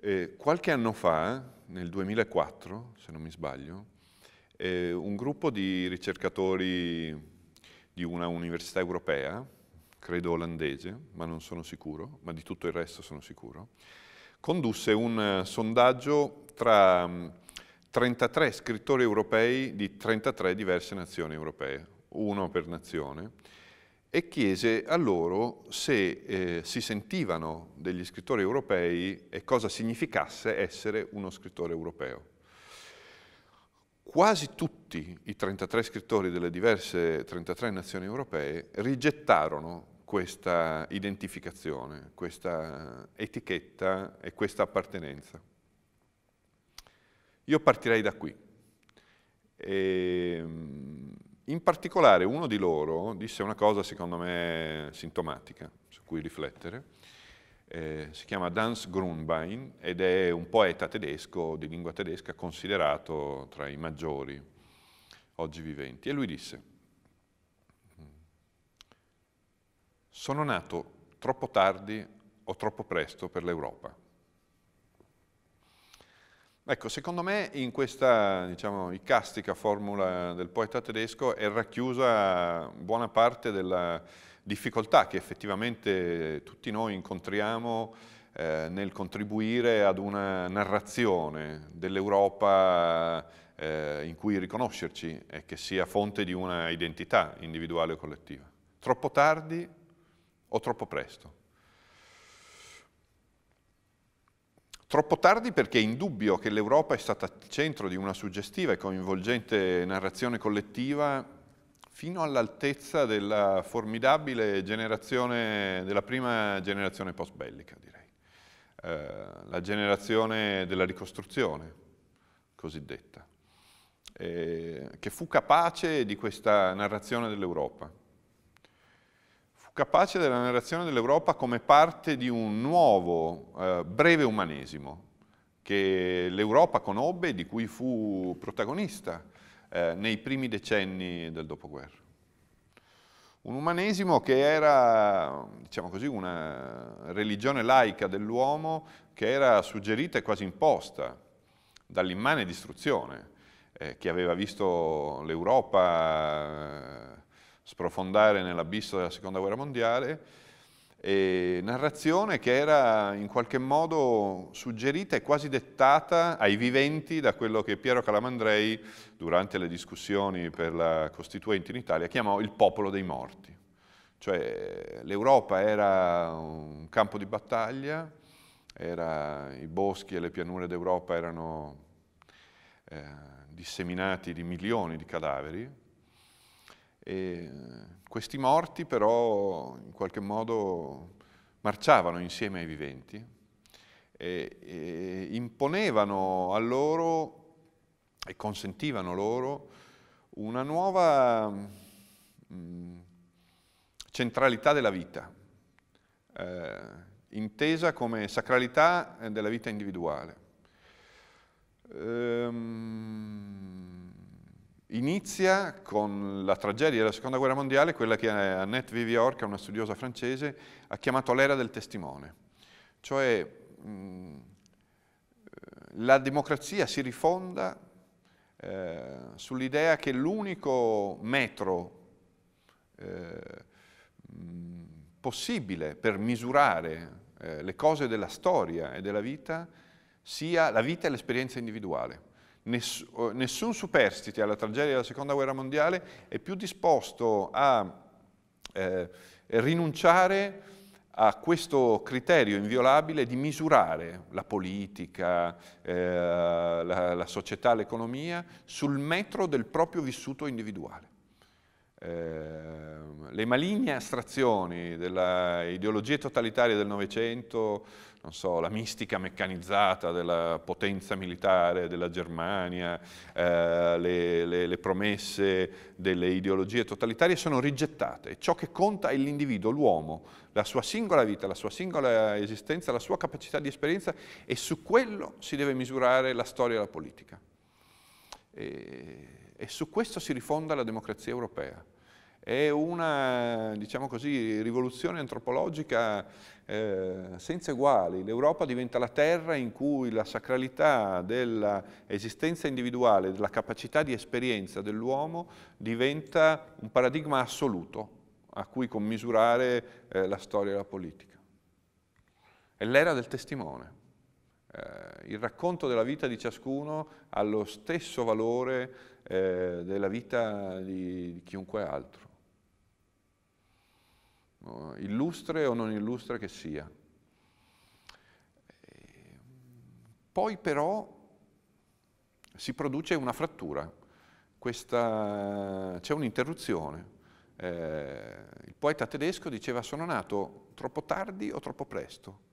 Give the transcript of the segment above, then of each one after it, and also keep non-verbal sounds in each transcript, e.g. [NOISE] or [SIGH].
Eh, qualche anno fa, nel 2004, se non mi sbaglio, eh, un gruppo di ricercatori di una università europea, credo olandese, ma non sono sicuro, ma di tutto il resto sono sicuro, condusse un eh, sondaggio tra 33 mm, scrittori europei di 33 diverse nazioni europee, uno per nazione, e chiese a loro se eh, si sentivano degli scrittori europei e cosa significasse essere uno scrittore europeo. Quasi tutti i 33 scrittori delle diverse 33 nazioni europee rigettarono questa identificazione, questa etichetta e questa appartenenza. Io partirei da qui. E, ehm, in particolare uno di loro disse una cosa secondo me sintomatica, su cui riflettere, eh, si chiama Hans Grunbein ed è un poeta tedesco, di lingua tedesca, considerato tra i maggiori oggi viventi. E lui disse, sono nato troppo tardi o troppo presto per l'Europa. Ecco, secondo me in questa, diciamo, icastica formula del poeta tedesco è racchiusa buona parte della difficoltà che effettivamente tutti noi incontriamo eh, nel contribuire ad una narrazione dell'Europa eh, in cui riconoscerci e che sia fonte di una identità individuale o collettiva. Troppo tardi o troppo presto? Troppo tardi perché è indubbio che l'Europa è stata centro di una suggestiva e coinvolgente narrazione collettiva fino all'altezza della formidabile generazione, della prima generazione post-bellica, direi. Eh, la generazione della ricostruzione, cosiddetta, eh, che fu capace di questa narrazione dell'Europa capace della narrazione dell'Europa come parte di un nuovo eh, breve umanesimo che l'Europa conobbe e di cui fu protagonista eh, nei primi decenni del dopoguerra. Un umanesimo che era, diciamo così, una religione laica dell'uomo che era suggerita e quasi imposta dall'immane distruzione eh, che aveva visto l'Europa sprofondare nell'abisso della seconda guerra mondiale, narrazione che era in qualche modo suggerita e quasi dettata ai viventi da quello che Piero Calamandrei, durante le discussioni per la Costituente in Italia, chiamò il popolo dei morti. Cioè l'Europa era un campo di battaglia, era, i boschi e le pianure d'Europa erano eh, disseminati di milioni di cadaveri, e questi morti però in qualche modo marciavano insieme ai viventi e, e imponevano a loro e consentivano loro una nuova mm, centralità della vita, eh, intesa come sacralità della vita individuale. Inizia con la tragedia della seconda guerra mondiale, quella che Annette Vivior, che è una studiosa francese, ha chiamato l'era del testimone. Cioè mh, mm, la democrazia si rifonda eh, sull'idea che l'unico metro eh, mm, possibile per misurare eh, le cose della storia e della vita sia la vita e l'esperienza individuale ness nessun superstite alla tragedia della seconda guerra mondiale è più disposto a eh, rinunciare a questo criterio inviolabile di misurare la politica, eh, la, la, società, l'economia sul metro del proprio vissuto individuale. Eh, le maligne astrazioni dell'ideologia totalitaria del Novecento, non so, la mistica meccanizzata della potenza militare della Germania, eh, le, le, le promesse delle ideologie totalitarie sono rigettate. Ciò che conta è l'individuo, l'uomo, la sua singola vita, la sua singola esistenza, la sua capacità di esperienza e su quello si deve misurare la storia e la politica. E, e su questo si rifonda la democrazia europea. È una, diciamo così, rivoluzione antropologica eh, senza uguali. L'Europa diventa la terra in cui la sacralità dell'esistenza individuale, della capacità di esperienza dell'uomo diventa un paradigma assoluto a cui commisurare eh, la storia e la politica. È l'era del testimone. Eh, il racconto della vita di ciascuno ha lo stesso valore eh, della vita di, di chiunque altro illustre o non illustre che sia. Ehm, poi però si produce una frattura, Questa, c'è un'interruzione. Eh, il poeta tedesco diceva sono nato troppo tardi o troppo presto.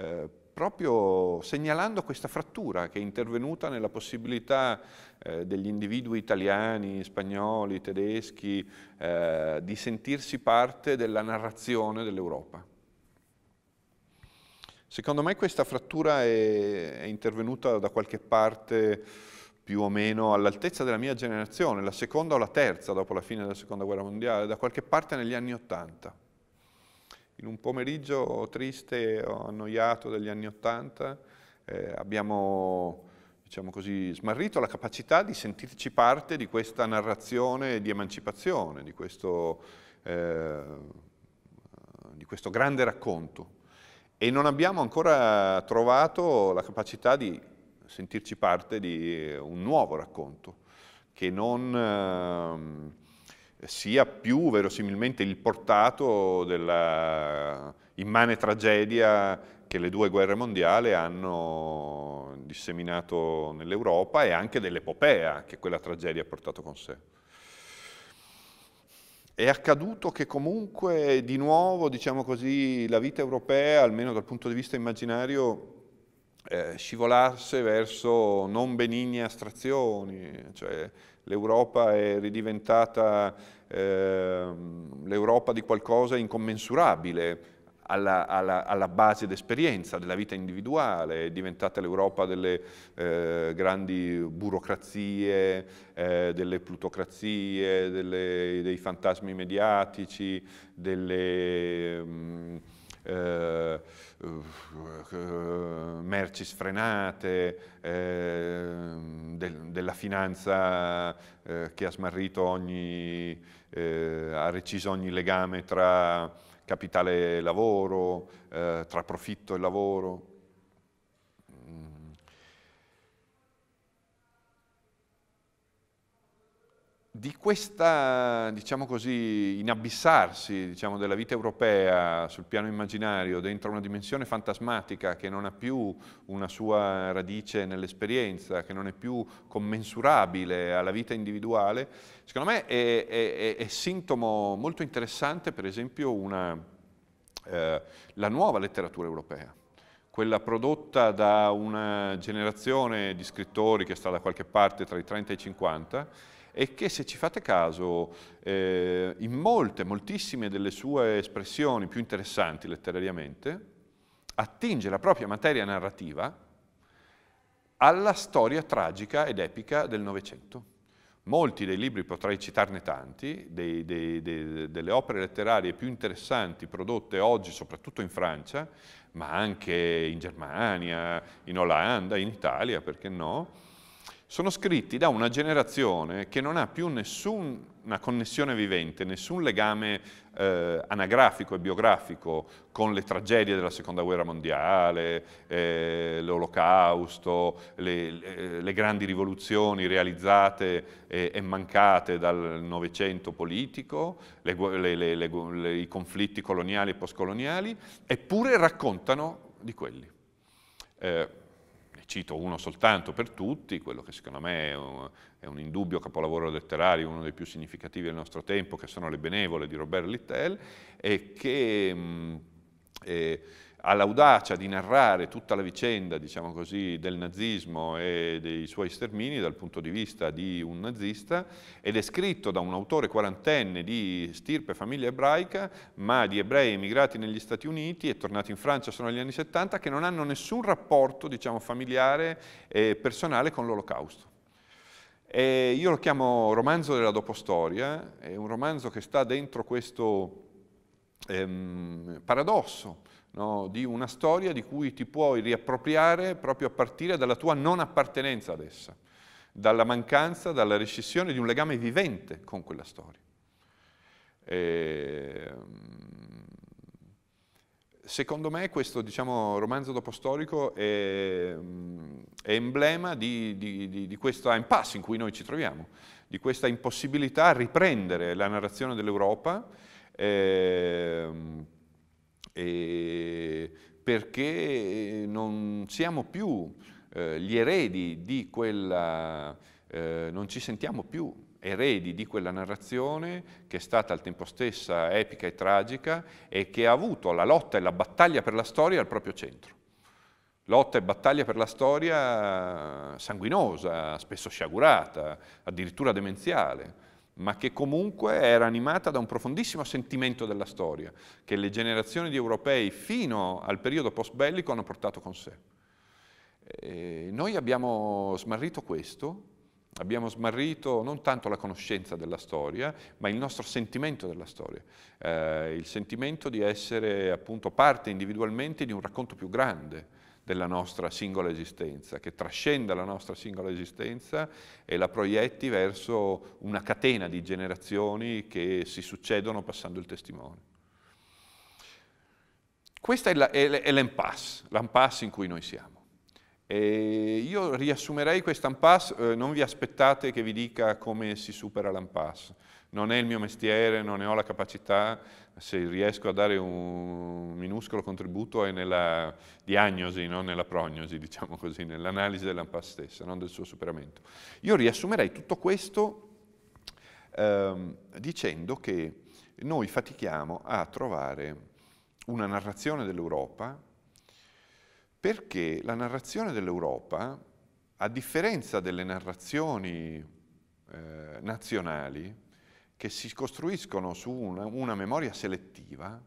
Eh, proprio segnalando questa frattura che è intervenuta nella possibilità eh, degli individui italiani, spagnoli, tedeschi eh, di sentirsi parte della narrazione dell'Europa. Secondo me questa frattura è, è intervenuta da qualche parte più o meno all'altezza della mia generazione, la seconda o la terza dopo la fine della seconda guerra mondiale, da qualche parte negli anni Ottanta in un pomeriggio triste, annoiato degli anni Ottanta, eh, abbiamo diciamo così, smarrito la capacità di sentirci parte di questa narrazione di emancipazione, di questo, eh, di questo grande racconto. E non abbiamo ancora trovato la capacità di sentirci parte di un nuovo racconto, che non... Eh, sia più verosimilmente il portato della immane tragedia che le due guerre mondiali hanno disseminato nell'Europa e anche dell'epopea che quella tragedia ha portato con sé. È accaduto che comunque di nuovo, diciamo così, la vita europea, almeno dal punto di vista immaginario, eh, scivolasse verso non benigne astrazioni, cioè l'Europa è ridiventata eh, l'Europa di qualcosa incommensurabile alla, alla, alla base d'esperienza della vita individuale, è diventata l'Europa delle eh, grandi burocrazie, eh, delle plutocrazie, delle, dei fantasmi mediatici, delle... Mh, mm, eh, eh, merci sfrenate, eh, del, della finanza eh, che ha smarrito ogni, eh, ha reciso ogni legame tra capitale e lavoro, eh, tra profitto e lavoro. di questa, diciamo così, inabissarsi diciamo, della vita europea sul piano immaginario dentro una dimensione fantasmatica che non ha più una sua radice nell'esperienza, che non è più commensurabile alla vita individuale, secondo me è, è, è sintomo molto interessante, per esempio, una, eh, la nuova letteratura europea quella prodotta da una generazione di scrittori che sta da qualche parte tra i 30 e i 50, e che se ci fate caso eh, in molte, moltissime delle sue espressioni più interessanti letterariamente, attinge la propria materia narrativa alla storia tragica ed epica del Novecento. Molti dei libri, potrei citarne tanti, dei, dei, dei, delle opere letterarie più interessanti prodotte oggi, soprattutto in Francia, ma anche in Germania, in Olanda, in Italia, perché no, sono scritti da una generazione che non ha più nessuna connessione vivente, nessun legame eh, anagrafico e biografico con le tragedie della Seconda Guerra Mondiale, eh, l'Olocausto, le, eh, le, grandi rivoluzioni realizzate e, eh, e mancate dal Novecento politico, le, le, i conflitti coloniali e postcoloniali, eppure raccontano di quelli. Eh, cito uno soltanto per tutti, quello che secondo me è un, è un, indubbio capolavoro letterario, uno dei più significativi del nostro tempo, che sono Le Benevole di Robert Littell, e che... Mh, eh, all'audacia di narrare tutta la vicenda, diciamo così, del nazismo e dei suoi stermini dal punto di vista di un nazista ed è scritto da un autore quarantenne di stirpe famiglia ebraica, ma di ebrei emigrati negli Stati Uniti e tornati in Francia sono negli anni 70, che non hanno nessun rapporto, diciamo, familiare e personale con l'Olocausto. E io lo chiamo romanzo della dopostoria, è un romanzo che sta dentro questo ehm, paradosso, no? di una storia di cui ti puoi riappropriare proprio a partire dalla tua non appartenenza ad essa, dalla mancanza, dalla rescissione di un legame vivente con quella storia. E, ehm, secondo me questo diciamo, romanzo dopo storico è, è emblema di, di, di, di questo impasse in cui noi ci troviamo, di questa impossibilità a riprendere la narrazione dell'Europa eh, eh, perché non siamo più eh, gli eredi di quella, eh, non ci sentiamo più eredi di quella narrazione che è stata al tempo stessa epica e tragica e che ha avuto la lotta e la battaglia per la storia al proprio centro. Lotta e battaglia per la storia sanguinosa, spesso sciagurata, addirittura demenziale, ma che comunque era animata da un profondissimo sentimento della storia, che le generazioni di europei fino al periodo post-bellico hanno portato con sé. E noi abbiamo smarrito questo, abbiamo smarrito non tanto la conoscenza della storia, ma il nostro sentimento della storia, eh, il sentimento di essere appunto parte individualmente di un racconto più grande, della nostra singola esistenza, che trascenda la nostra singola esistenza e la proietti verso una catena di generazioni che si succedono passando il testimone. Questa è l'impasse, l'impasse in cui noi siamo. E io riassumerei questa impasse, eh, non vi aspettate che vi dica come si supera l'impasse, non è il mio mestiere, non ne ho la capacità, se riesco a dare un minuscolo contributo è nella diagnosi, non nella prognosi, [LAUGHS] diciamo così, nell'analisi dell'AMPA stessa, non del suo superamento. Io riassumerei tutto questo ehm, dicendo che noi fatichiamo a trovare una narrazione dell'Europa perché la narrazione dell'Europa, a differenza delle narrazioni eh, nazionali, che si costruiscono su una, una memoria selettiva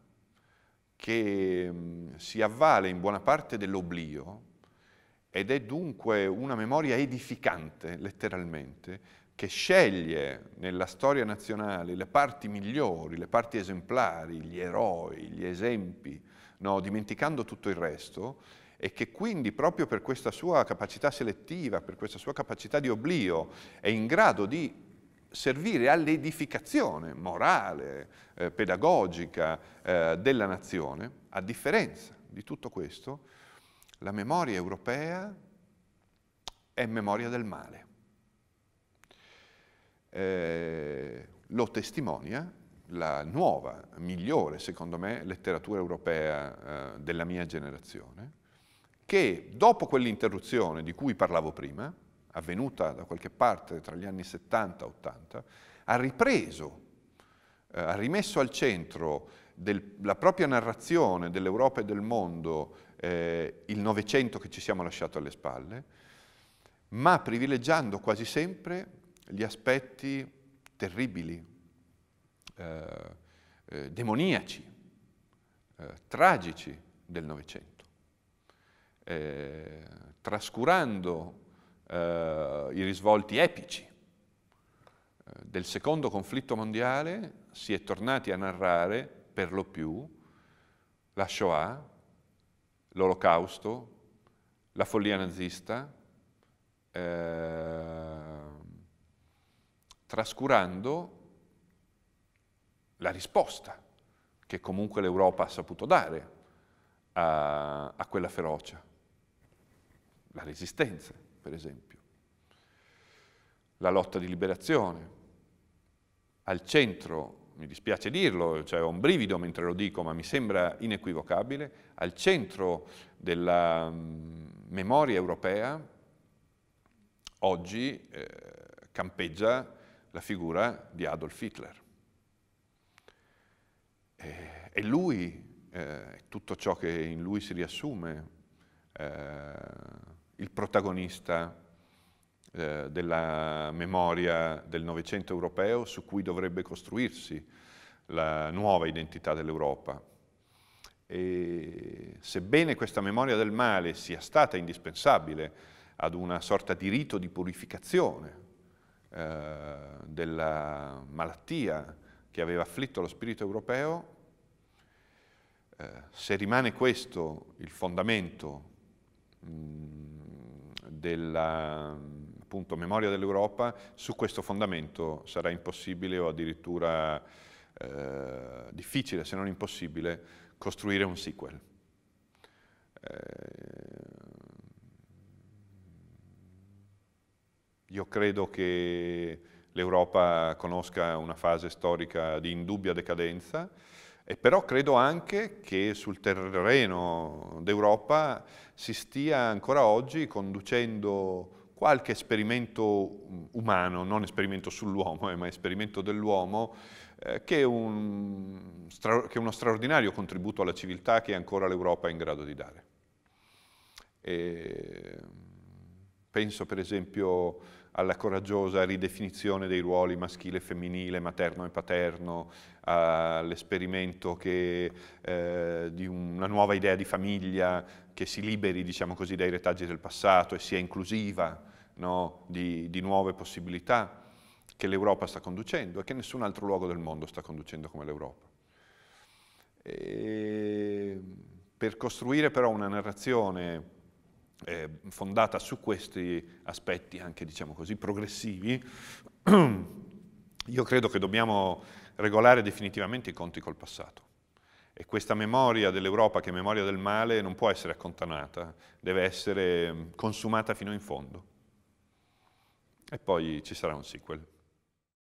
che mh, mm, si avvale in buona parte dell'oblio ed è dunque una memoria edificante, letteralmente, che sceglie nella storia nazionale le parti migliori, le parti esemplari, gli eroi, gli esempi, no? dimenticando tutto il resto, e che quindi proprio per questa sua capacità selettiva, per questa sua capacità di oblio, è in grado di servire all'edificazione morale, eh, pedagogica eh, della nazione, a differenza di tutto questo, la memoria europea è memoria del male. Eh, lo testimonia la nuova, migliore, secondo me, letteratura europea eh, della mia generazione, che dopo quell'interruzione di cui parlavo prima, avvenuta da qualche parte tra gli anni 70 e 80, ha ripreso, eh, ha rimesso al centro della propria narrazione dell'Europa e del mondo eh, il Novecento che ci siamo lasciato alle spalle, ma privilegiando quasi sempre gli aspetti terribili, eh, eh demoniaci, eh, tragici del Novecento, eh, trascurando eh, i risvolti epici eh, del secondo conflitto mondiale si è tornati a narrare per lo più la Shoah, l'Olocausto, la follia nazista, eh, trascurando la risposta che comunque l'Europa ha saputo dare a, a quella ferocia, la resistenza per esempio, la lotta di liberazione. Al centro, mi dispiace dirlo, cioè ho un brivido mentre lo dico, ma mi sembra inequivocabile, al centro della mm, memoria europea oggi eh, campeggia la figura di Adolf Hitler. E, eh, e lui, eh, tutto ciò che in lui si riassume, eh, il protagonista eh, della memoria del Novecento europeo su cui dovrebbe costruirsi la nuova identità dell'Europa. E sebbene questa memoria del male sia stata indispensabile ad una sorta di rito di purificazione eh, della malattia che aveva afflitto lo spirito europeo, eh, se rimane questo il fondamento mh, mm, della appunto, memoria dell'Europa, su questo fondamento sarà impossibile o addirittura eh, difficile, se non impossibile, costruire un sequel. Eh, Io credo che l'Europa conosca una fase storica di indubbia decadenza, e però credo anche che sul terreno d'Europa si stia ancora oggi conducendo qualche esperimento umano, non esperimento sull'uomo, eh, ma esperimento dell'uomo, eh, che, un, che è uno straordinario contributo alla civiltà che ancora l'Europa è in grado di dare. E penso per esempio alla coraggiosa ridefinizione dei ruoli maschile e femminile, materno e paterno, all'esperimento eh, di una nuova idea di famiglia che si liberi diciamo così, dai retaggi del passato e sia inclusiva no, di, di nuove possibilità che l'Europa sta conducendo e che nessun altro luogo del mondo sta conducendo come l'Europa. Per costruire però una narrazione eh, fondata su questi aspetti anche diciamo così progressivi, [CLEARS THROAT] io credo che dobbiamo regolare definitivamente i conti col passato. E questa memoria dell'Europa, che è memoria del male, non può essere accontanata, deve essere consumata fino in fondo. E poi ci sarà un sequel.